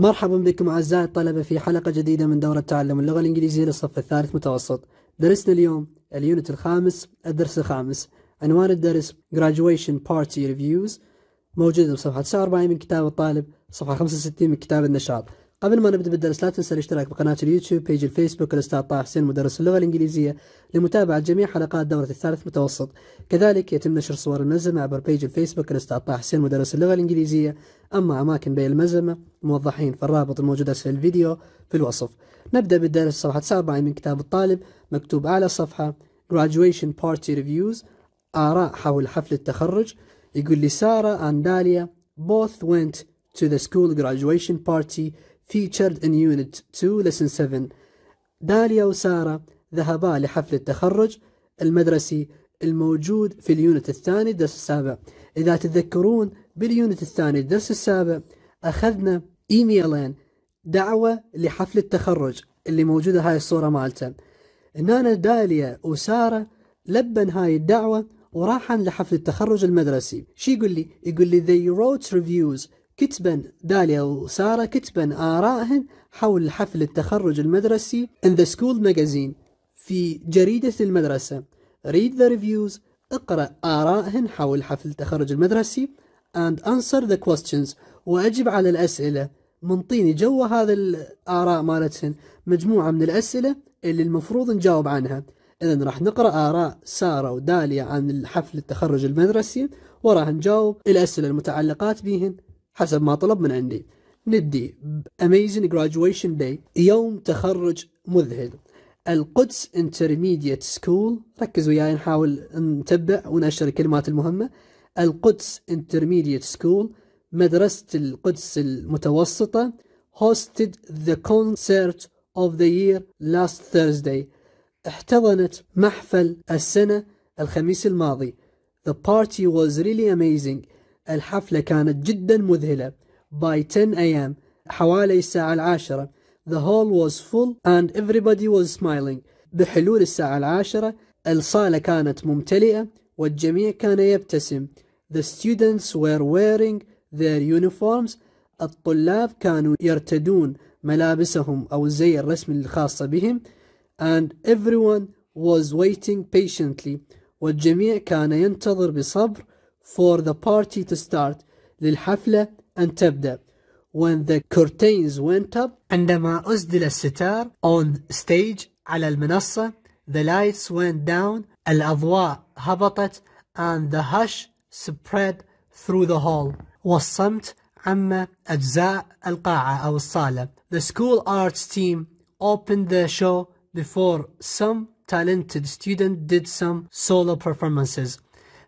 مرحبا بكم أعزائي الطلبة في حلقة جديدة من دورة تعلم اللغة الإنجليزية للصف الثالث متوسط درسنا اليوم اليونت الخامس الدرس الخامس عنوان الدرس Graduation Party Reviews موجود بصفحة 49 من كتاب الطالب صفحة 65 من كتاب النشاط قبل ما نبدأ بالدرس لا تنسى الاشتراك بقناة اليوتيوب بيج الفيسبوك الأستاذ طه حسين مدرس اللغة الإنجليزية لمتابعة جميع حلقات دورة الثالث متوسط كذلك يتم نشر صور الملزمة عبر بيج الفيسبوك الأستاذ طه حسين مدرس اللغة الإنجليزية أما أماكن بيع الملزمة موضحين في الرابط الموجود أسفل الفيديو في الوصف نبدأ بالدرس صفحة 47 من كتاب الطالب مكتوب أعلى الصفحة graduation party reviews آراء حول حفل التخرج يقول لي سارة أنداليا both went to the school graduation party featured in Unit 2 Lesson 7 داليا وسارة ذهبا لحفل التخرج المدرسي الموجود في اليونت الثاني الدرس السابع إذا تذكرون باليونت الثاني الدرس السابع أخذنا إيميلين دعوة لحفل التخرج اللي موجودة هاي الصورة مالته هنا داليا وسارة لبن هاي الدعوة وراحن لحفل التخرج المدرسي شي يقول لي يقول لي they wrote reviews كتبا داليا وسارة كتبا آرائهن حول حفل التخرج المدرسي in the school magazine في جريدة المدرسة read the reviews اقرأ آرائهن حول حفل التخرج المدرسي and answer the questions وأجب على الأسئلة منطيني جو هذا الآراء مالتهن مجموعة من الأسئلة اللي المفروض نجاوب عنها إذا راح نقرأ آراء سارة وداليا عن حفل التخرج المدرسي وراح نجاوب الأسئلة المتعلقات بهن حسب ما طلب من عندي ندي Amazing Graduation Day يوم تخرج مذهل القدس Intermediate School ركز وياي نحاول نتبع ونأشر الكلمات المهمة القدس Intermediate School مدرسة القدس المتوسطة hosted the concert of the year last Thursday احتضنت محفل السنة الخميس الماضي The party was really amazing الحفلة كانت جدا مذهلة by 10 a.m. حوالي الساعة العاشرة The hall was full and everybody was smiling بحلول الساعة العاشرة الصالة كانت ممتلئة والجميع كان يبتسم The students were wearing their uniforms الطلاب كانوا يرتدون ملابسهم أو الزي الرسمي الخاصة بهم and everyone was waiting patiently والجميع كان ينتظر بصبر for the party to start للحفلة أن تبدأ when the curtains went up عندما أسدل الستار on stage على المنصة the lights went down الأضواء هبطت and the hush spread through the hall والصمت عم أجزاء القاعة أو الصالة The school arts team opened the show before some talented student did some solo performances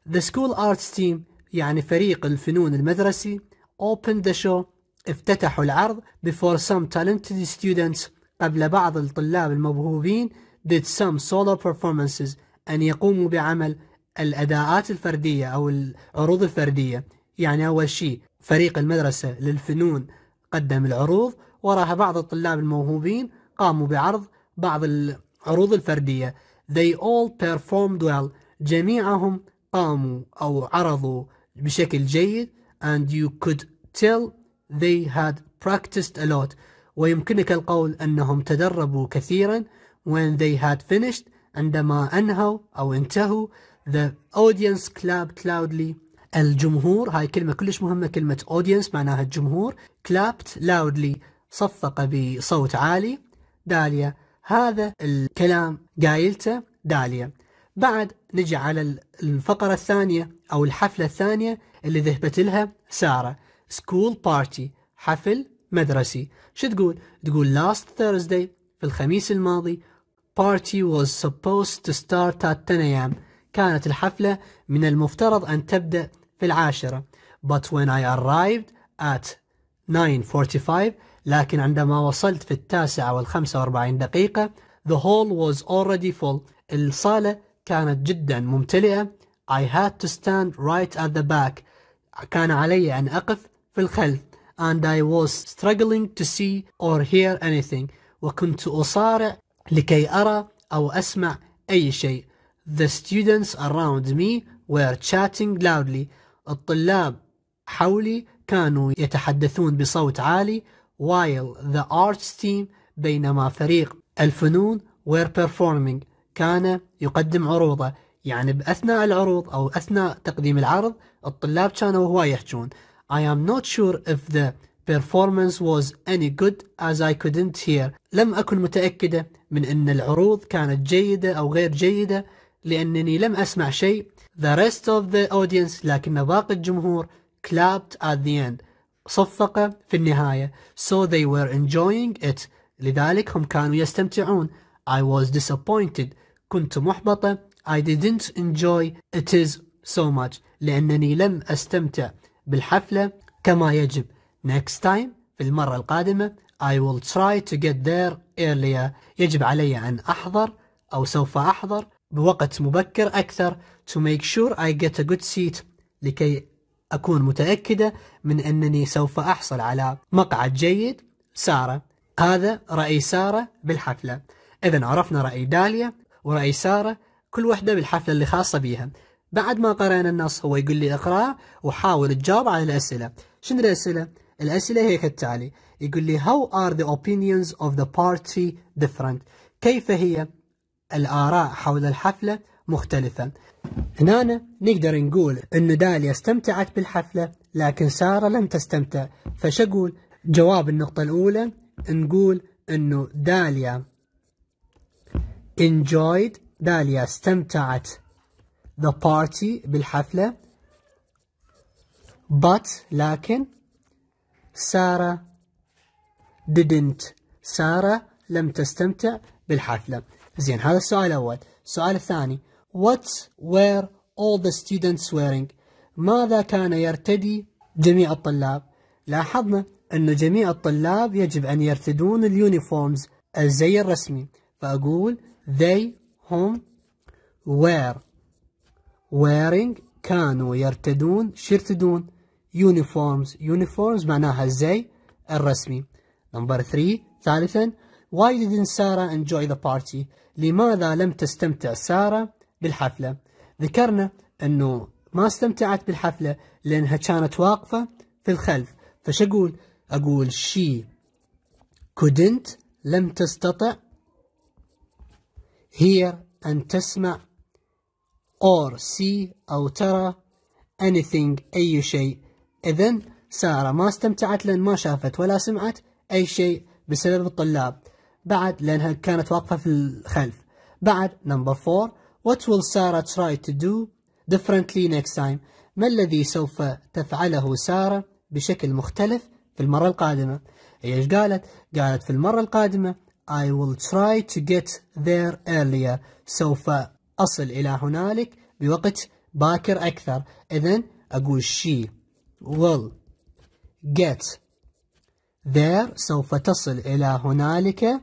The School Arts Team يعني فريق الفنون المدرسي opened the show افتتحوا العرض before some talented students قبل بعض الطلاب الموهوبين did some solo performances أن يقوموا بعمل الأداءات الفردية أو العروض الفردية يعني أول شيء فريق المدرسة للفنون قدم العروض وراها بعض الطلاب الموهوبين قاموا بعرض بعض العروض الفردية They all performed well جميعهم قاموا أو عرضوا بشكل جيد and you could tell they had practiced a lot ويمكنك القول أنهم تدربوا كثيرا when they had finished عندما أنهوا أو انتهوا the audience clapped loudly الجمهور هاي كلمة كلش مهمة كلمة audience معناها الجمهور clapped loudly صفق بصوت عالي داليا هذا الكلام قايلته داليا بعد نجي على الفقرة الثانية أو الحفلة الثانية اللي ذهبت لها سارة سكول بارتي حفل مدرسي شو تقول؟ تقول last Thursday في الخميس الماضي party was supposed to start at 10 a.m. كانت الحفلة من المفترض أن تبدأ في العاشرة but when I arrived at 9.45 لكن عندما وصلت في التاسعة والخمسة واربعين دقيقة the hall was already full الصالة كانت جدا ممتلئة I had to stand right at the back كان علي أن أقف في الخلف and I was struggling to see or hear anything وكنت أصارع لكي أرى أو أسمع أي شيء The students around me were chatting loudly الطلاب حولي كانوا يتحدثون بصوت عالي while the arts team بينما فريق الفنون were performing كان يقدم عروضه يعني بأثناء العروض أو أثناء تقديم العرض الطلاب كانوا هواي يحجون I am not sure if the performance was any good as I couldn't hear لم أكن متأكدة من أن العروض كانت جيدة أو غير جيدة لأنني لم أسمع شيء The rest of the audience لكن باقي الجمهور clapped at the end صفق في النهاية So they were enjoying it لذلك هم كانوا يستمتعون I was disappointed كنت محبطة I didn't enjoy it is so much لأنني لم أستمتع بالحفلة كما يجب Next time في المرة القادمة I will try to get there earlier يجب علي أن أحضر أو سوف أحضر بوقت مبكر أكثر to make sure I get a good seat لكي أكون متأكدة من أنني سوف أحصل على مقعد جيد سارة هذا رأي سارة بالحفلة إذا عرفنا رأي داليا ورأي سارة كل واحدة بالحفلة اللي خاصة بيها بعد ما قرأنا النص هو يقول لي اقرأه وحاول تجاوب على الأسئلة شنو الأسئلة؟ الأسئلة هي كالتالي يقول لي how are the opinions of the party different كيف هي الآراء حول الحفلة مختلفة هنا نقدر نقول أن داليا استمتعت بالحفلة لكن سارة لم تستمتع فشقول جواب النقطة الأولى نقول أنه داليا enjoyed داليا استمتعت the party بالحفلة but لكن سارة didn't سارة لم تستمتع بالحفلة زين هذا السؤال الأول السؤال الثاني what were all the students wearing ماذا كان يرتدي جميع الطلاب لاحظنا أن جميع الطلاب يجب أن يرتدون اليونيفورمز الزي الرسمي فأقول they هم were wearing كانوا يرتدون شرتدون uniforms uniforms معناها الزي الرسمي number three ثالثا why didn't Sarah enjoy the party لماذا لم تستمتع سارة بالحفلة ذكرنا أنه ما استمتعت بالحفلة لأنها كانت واقفة في الخلف فش أقول أقول she couldn't لم تستطع hear أن تسمع or see أو ترى anything أي شيء إذن سارة ما استمتعت لأن ما شافت ولا سمعت أي شيء بسبب الطلاب بعد لأنها كانت واقفة في الخلف بعد number four what will Sarah try to do differently next time ما الذي سوف تفعله سارة بشكل مختلف في المرة القادمة هي ايش قالت قالت في المرة القادمة I will try to get there earlier سوف أصل إلى هنالك بوقت باكر أكثر إذن أقول she will get there سوف تصل إلى هنالك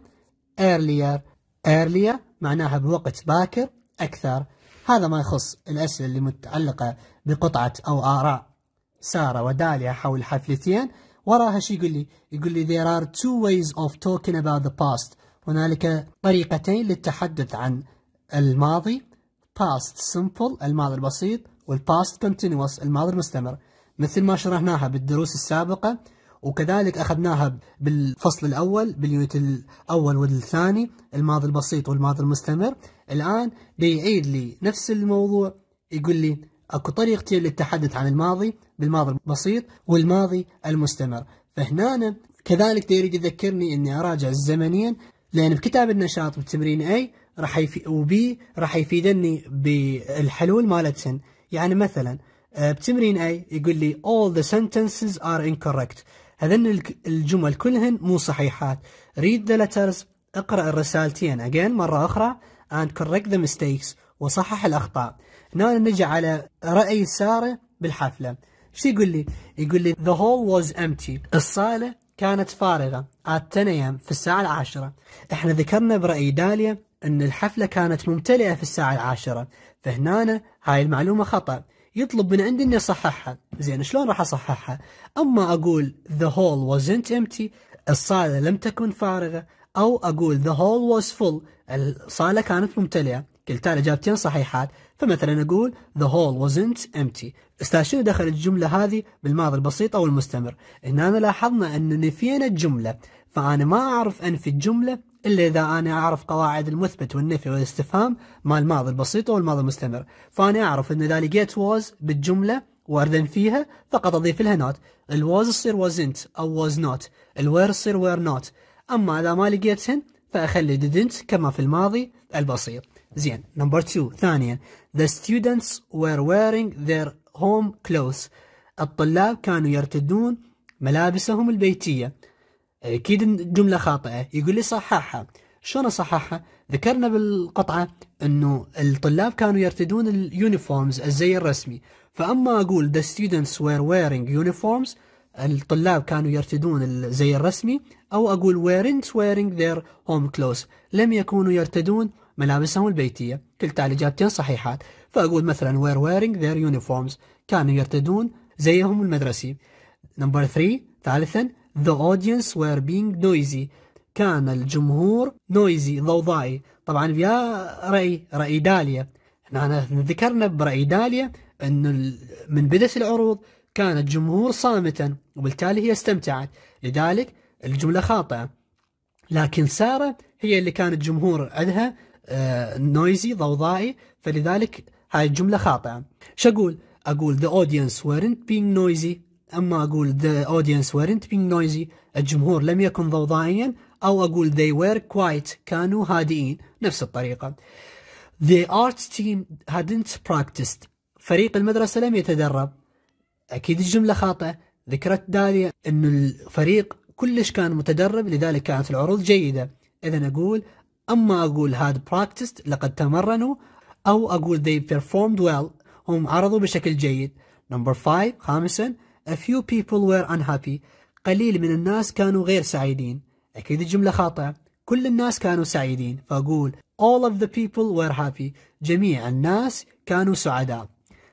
earlier earlier معناها بوقت باكر أكثر هذا ما يخص الأسئلة المتعلقة بقطعة أو آراء سارة وداليا حول حفلتين وراها شي يقول لي يقول لي there are two ways of talking about the past هنالك طريقتين للتحدث عن الماضي past simple الماضي البسيط والpast continuous الماضي المستمر مثل ما شرحناها بالدروس السابقة وكذلك أخذناها بالفصل الأول باليوت الأول والثاني الماضي البسيط والماضي المستمر الآن بيعيد لي نفس الموضوع يقول لي اكو طريقتين للتحدث عن الماضي بالماضي البسيط والماضي المستمر فهنا كذلك يريد يذكرني اني اراجع الزمنين لان بكتاب النشاط بتمرين اي راح وبي راح يفيدني بالحلول مالتهن يعني مثلا آه، بتمرين اي يقول لي all the sentences are incorrect هذن الجمل كلهن مو صحيحات read the letters اقرأ الرسالتين again مرة أخرى and correct the mistakes وصحح الأخطاء هنا نجي على رأي سارة بالحفلة شو يقول لي؟ يقول لي the hall was empty الصالة كانت فارغة at 10 a.m. في الساعة العاشرة احنا ذكرنا برأي داليا ان الحفلة كانت ممتلئة في الساعة العاشرة فهنا هاي المعلومة خطأ يطلب من عندي اني اصححها زين شلون راح اصححها اما اقول the hall wasn't empty الصالة لم تكن فارغة او اقول the hall was full الصالة كانت ممتلئة قلت على صحيحات فمثلا أقول the hole wasn't empty أستاذ شنو دخل الجملة هذه بالماضي البسيط أو المستمر هنا لاحظنا أن نفينا الجملة فأنا ما أعرف أنفي الجملة إلا إذا أنا أعرف قواعد المثبت والنفي والاستفهام مع الماضي البسيط أو الماضي المستمر فأنا أعرف أن إذا لقيت was بالجملة وأردن فيها فقط اضيف لها not was تصير wasn't او was not الوير تصير were not اما اذا ما لقيتهن فاخلي didn't كما في الماضي البسيط زين نمبر 2 ثانيا the students were wearing their home clothes الطلاب كانوا يرتدون ملابسهم البيتية إيه، أكيد الجملة خاطئة يقول لي صححها شلون أصححها؟ ذكرنا بالقطعة أنه الطلاب كانوا يرتدون اليونيفورمز الزي الرسمي فأما أقول the students were wearing uniforms الطلاب كانوا يرتدون الزي الرسمي أو أقول weren't wearing their home clothes لم يكونوا يرتدون ملابسهم البيتية كلتا الإجابتين صحيحات فأقول مثلا were wearing their uniforms كانوا يرتدون زيهم المدرسي نمبر 3 ثالثا the audience were being noisy كان الجمهور نويزي ضوضائي طبعا يا رأي رأي داليا احنا ذكرنا برأي داليا انه من بدأت العروض كان الجمهور صامتا وبالتالي هي استمتعت لذلك الجملة خاطئة لكن سارة هي اللي كان الجمهور عندها نويزي آه، ضوضائي فلذلك هاي الجملة خاطئة شو أقول؟ أقول the audience weren't being noisy أما أقول the audience weren't being noisy الجمهور لم يكن ضوضائيا أو أقول they were quiet كانوا هادئين نفس الطريقة the arts team hadn't practiced فريق المدرسة لم يتدرب أكيد الجملة خاطئة ذكرت داليا أن الفريق كلش كان متدرب لذلك كانت العروض جيدة إذا أقول أما أقول had practiced لقد تمرنوا أو أقول they performed well هم عرضوا بشكل جيد number five خامسا a few people were unhappy قليل من الناس كانوا غير سعيدين أكيد الجملة خاطئة كل الناس كانوا سعيدين فأقول all of the people were happy جميع الناس كانوا سعداء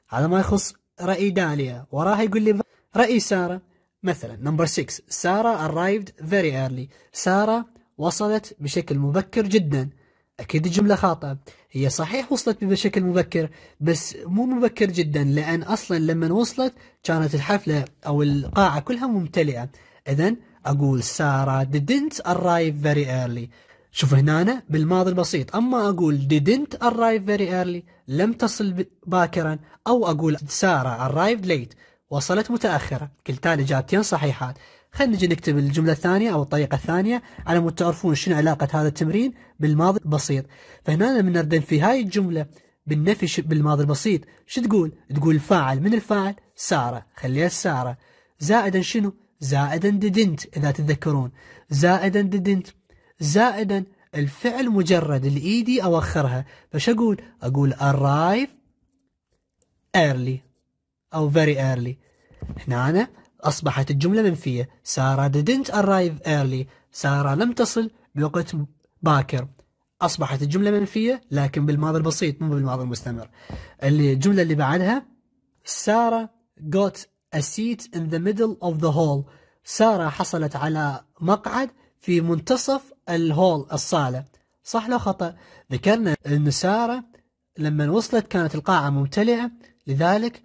هذا ما يخص رأي داليا وراح يقول لي رأي سارة مثلا number 6 سارة arrived very early سارة وصلت بشكل مبكر جدا أكيد الجملة خاطئة هي صحيح وصلت بشكل مبكر بس مو مبكر جدا لأن أصلا لما وصلت كانت الحفلة أو القاعة كلها ممتلئة إذا أقول سارة didn't arrive very early شوف هنا بالماضي البسيط أما أقول didn't arrive very early لم تصل باكرا أو أقول سارة arrived late وصلت متأخرة كلتا الإجابتين صحيحات خلينا نجي نكتب الجملة الثانية أو الطريقة الثانية على مود تعرفون شنو علاقة هذا التمرين بالماضي البسيط فهنا لما نردن في هاي الجملة بالنفي بالماضي البسيط شو تقول؟ تقول فاعل من الفاعل سارة خليها سارة زائدا شنو؟ زائدا ديدنت إذا تتذكرون زائدا ديدنت زائدا الفعل مجرد الإيدي e أوخرها فش أقول؟ أقول arrive early أو very early هنا أنا أصبحت الجملة منفية سارة didn't arrive early سارة لم تصل بوقت باكر أصبحت الجملة منفية لكن بالماضي البسيط مو بالماضي المستمر اللي الجملة اللي بعدها سارة got a seat in the middle of the hall سارة حصلت على مقعد في منتصف الهول الصالة صح لو خطأ ذكرنا أن سارة لما وصلت كانت القاعة ممتلئة لذلك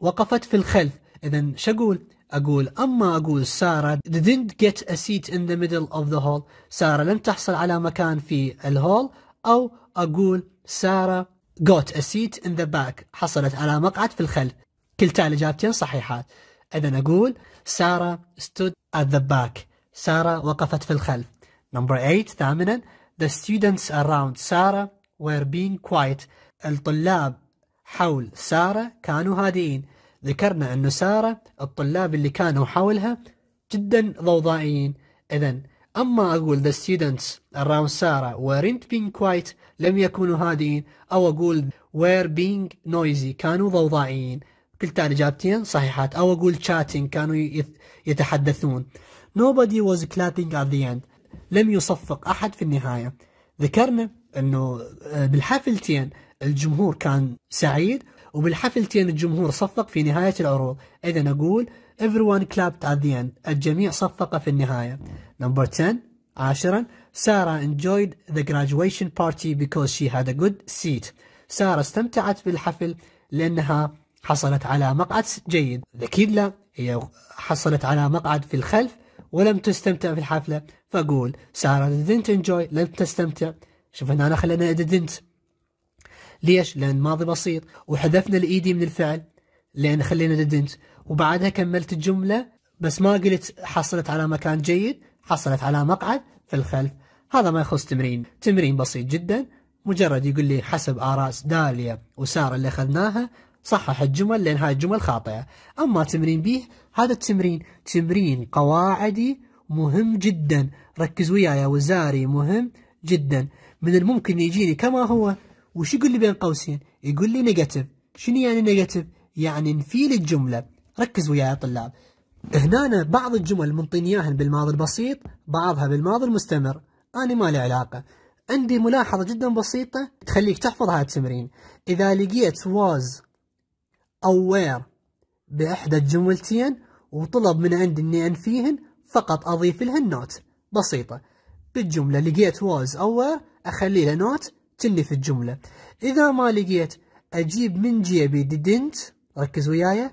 وقفت في الخلف إذا شو أقول أقول أما أقول سارة didn't get a seat in the middle of the hall سارة لم تحصل على مكان في الهول أو أقول سارة got a seat in the back حصلت على مقعد في الخلف كلتا الإجابتين صحيحات إذا أقول سارة stood at the back سارة وقفت في الخلف number 8 ثامنا the students around سارة were being quiet الطلاب حول سارة كانوا هادئين ذكرنا أن سارة الطلاب اللي كانوا حولها جدا ضوضائيين إذا أما أقول the students around سارة weren't being quiet لم يكونوا هادئين أو أقول were being noisy كانوا ضوضائيين كلتا الإجابتين صحيحات أو أقول chatting كانوا يتحدثون nobody was clapping at the end لم يصفق أحد في النهاية ذكرنا أنه آه، بالحفلتين الجمهور كان سعيد وبالحفلتين الجمهور صفق في نهاية العروض إذا أقول everyone clapped at the end الجميع صفق في النهاية number 10 عاشرا سارة enjoyed the graduation party because she had a good seat سارة استمتعت بالحفل لأنها حصلت على مقعد جيد أكيد لا هي حصلت على مقعد في الخلف ولم تستمتع في الحفلة فأقول سارة didn't enjoy لم تستمتع شوف هنا أنا خلينا didn't ليش؟ لأن ماضي بسيط وحذفنا الإيدي e من الفعل لأن خلينا didn't وبعدها كملت الجملة بس ما قلت حصلت على مكان جيد حصلت على مقعد في الخلف هذا ما يخص تمرين تمرين بسيط جدا مجرد يقول لي حسب آراء داليا وسارة اللي أخذناها صحح الجمل لأن هاي الجمل خاطئة أما تمرين به هذا التمرين تمرين قواعدي مهم جدا ركز وياي يا وزاري مهم جدا من الممكن يجيني كما هو وش يقول لي بين قوسين يقول لي نيجاتيف شنو يعني نيجاتيف يعني نفيل الجملة ركز وياي يا طلاب هنا بعض الجمل منطين اياهن بالماضي البسيط بعضها بالماضي المستمر انا ما لي علاقة عندي ملاحظة جدا بسيطة تخليك تحفظ هذا التمرين إذا لقيت was وير بإحدى الجملتين وطلب من عندي إني أنفيهن فقط أضيف لهن نوت. بسيطة بالجملة لقيت was aware أخلي له نوت اللي في الجملة إذا ما لقيت أجيب من جيبي didn't ركز وياي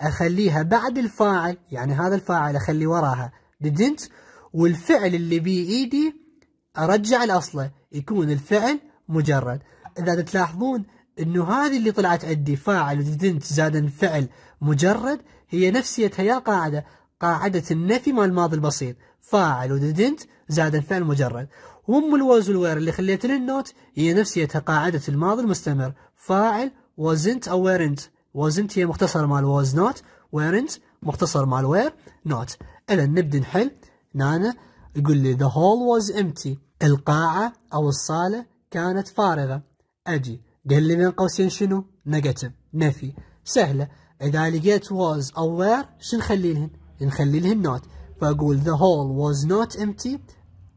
أخليها بعد الفاعل يعني هذا الفاعل أخلي وراها didn't والفعل اللي بإيدي أرجع لأصله يكون الفعل مجرد إذا تلاحظون انه هذه اللي طلعت عندي فاعل وديدنت زاد فعل مجرد هي نفسيتها يا قاعده قاعده النفي مال الماضي البسيط فاعل وديدنت زاد فعل مجرد وام الواز والوير اللي خليت له النوت هي نفسية قاعدة الماضي المستمر فاعل وزنت أو ويرنت وزنت هي مختصر مال was نوت ويرنت مختصر مال وير نوت إذا نبدأ نحل نانا يقول لي the hall was empty القاعة أو الصالة كانت فارغة أجي قال لي بين قوسين شنو نيجاتيف نفي سهلة إذا لقيت was أو شنو نخلي لهن نخلي لهن نوت فأقول the hall was not empty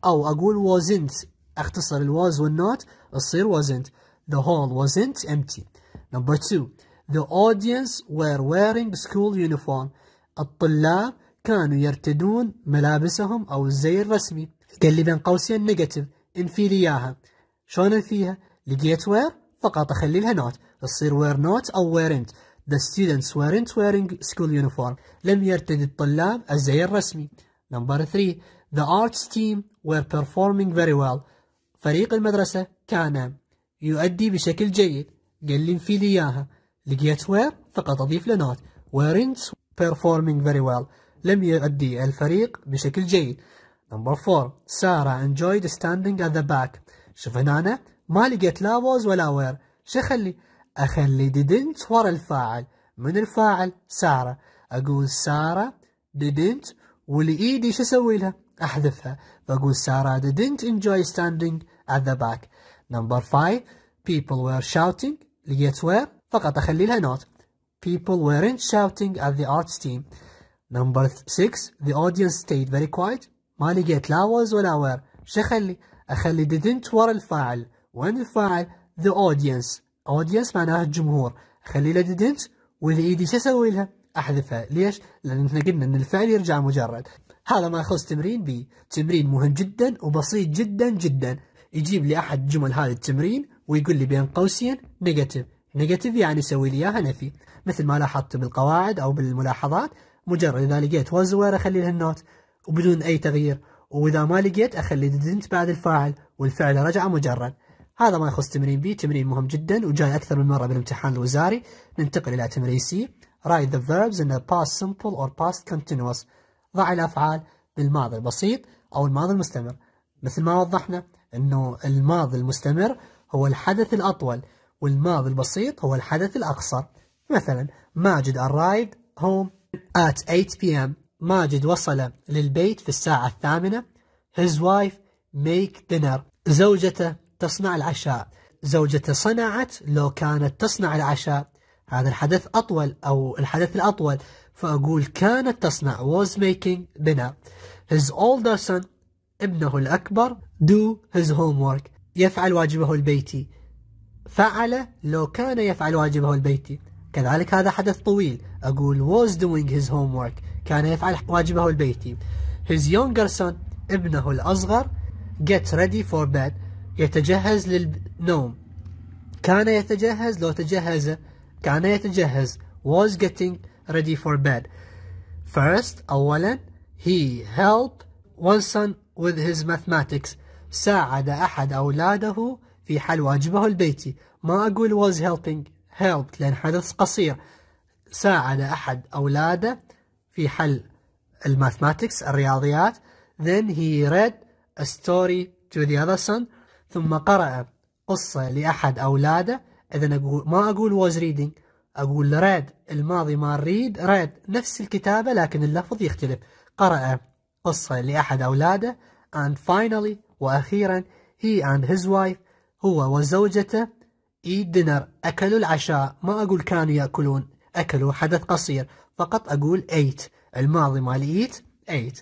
أو أقول wasn't أختصر الواز والنوت تصير wasn't the hall wasn't empty number two the audience were wearing school uniform الطلاب كانوا يرتدون ملابسهم أو الزي الرسمي قال لي بين قوسين نيجاتيف انفي لي إياها شلون انفيها؟ لقيت وير فقط أخلي لها نوت تصير وير نوت أو ويرنت The students weren't wearing school uniform لم يرتدي الطلاب الزي الرسمي Number 3 The arts team were performing very well. فريق المدرسة كان يؤدي بشكل جيد. قال لي انفي لي إياها. لقيت وير فقط أضيف له نوت. weren't performing very well. لم يؤدي الفريق بشكل جيد. Number four. Sarah enjoyed standing at the back. شوف هنا أنا ما لقيت لا was ولا were. شو أخلي؟ أخلي didn't ورا الفاعل. من الفاعل سارة. أقول سارة didn't والإيدي شو أسوي لها؟ أحذفها بقول Sarah didn't enjoy standing at the back number five people were shouting لقيت were فقط أخلي لها نوت people weren't shouting at the arts team number six the audience stayed very quiet ما لقيت لا was ولا were شو أخلي أخلي didn't ورا الفاعل وين الفاعل the audience audience معناها الجمهور أخلي لها didn't وذ ايدي شو اسوي لها؟ احذفها، ليش؟ لان احنا قلنا ان الفعل يرجع مجرد، هذا ما يخص تمرين بي تمرين مهم جدا وبسيط جدا جدا يجيب لي احد جمل هذا التمرين ويقول لي بين قوسين نيجاتيف نيجاتيف يعني سوي لي اياها نفي مثل ما لاحظت بالقواعد او بالملاحظات مجرد اذا لقيت واز وير اخلي لها النوت وبدون اي تغيير واذا ما لقيت اخلي ديدنت بعد الفاعل والفعل رجع مجرد هذا ما يخص تمرين بي تمرين مهم جدا وجاي اكثر من مره بالامتحان الوزاري ننتقل الى تمرين سي write the verbs in a past simple or past continuous ضع الأفعال بالماضي البسيط أو الماضي المستمر مثل ما وضحنا أنه الماضي المستمر هو الحدث الأطول والماضي البسيط هو الحدث الأقصر مثلا ماجد arrived home at 8 p.m. ماجد وصل للبيت في الساعة الثامنة his wife make dinner زوجته تصنع العشاء زوجته صنعت لو كانت تصنع العشاء هذا الحدث أطول أو الحدث الأطول فأقول كانت تصنع was making بناء his older son ابنه الأكبر do his homework يفعل واجبه البيتي فعل لو كان يفعل واجبه البيتي كذلك هذا حدث طويل أقول was doing his homework كان يفعل واجبه البيتي his younger son ابنه الأصغر get ready for bed يتجهز للنوم كان يتجهز لو تجهز كان يتجهز was getting ready for bed. First, أولا he helped one son with his mathematics. ساعد أحد أولاده في حل واجبه البيتي. ما أقول was helping helped لأن حدث قصير. ساعد أحد أولاده في حل الماثماتكس الرياضيات. Then he read a story to the other son. ثم قرأ قصة لأحد أولاده. إذا ما أقول was reading أقول read الماضي مال read read نفس الكتابة لكن اللفظ يختلف قرأ قصة لأحد أولاده and finally وأخيرا he and his wife هو وزوجته eat dinner أكلوا العشاء ما أقول كانوا يأكلون أكلوا حدث قصير فقط أقول ate الماضي مال eat ate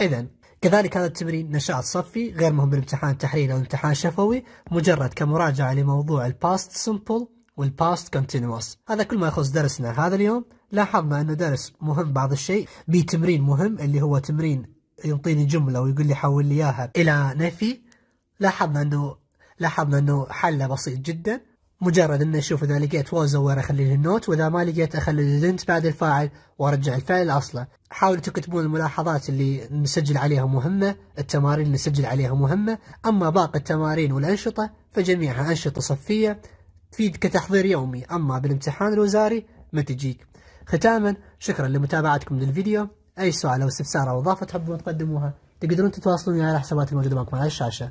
إذا كذلك هذا التمرين نشاط صفي غير مهم بالامتحان تحريري أو امتحان شفوي مجرد كمراجعة لموضوع الباست simple والباست كونتينوس هذا كل ما يخص درسنا هذا اليوم لاحظنا أنه درس مهم بعض الشيء بتمرين مهم اللي هو تمرين يعطيني جملة ويقول لي حول لي إياها إلى نفي لاحظنا أنه لاحظنا أنه حله بسيط جدا مجرد أنه أشوف إذا لقيت اور أخلي له النوت وإذا ما لقيت أخلي didn't بعد الفاعل وأرجع الفعل أصله حاولوا تكتبون الملاحظات اللي نسجل عليها مهمة التمارين اللي نسجل عليها مهمة أما باقي التمارين والأنشطة فجميعها أنشطة صفية تفيد كتحضير يومي أما بالامتحان الوزاري ما تجيك ختاما شكرا لمتابعتكم للفيديو أي سؤال أو استفسار أو إضافة تحبون تقدموها تقدرون تتواصلون على الحسابات الموجودة معكم على الشاشة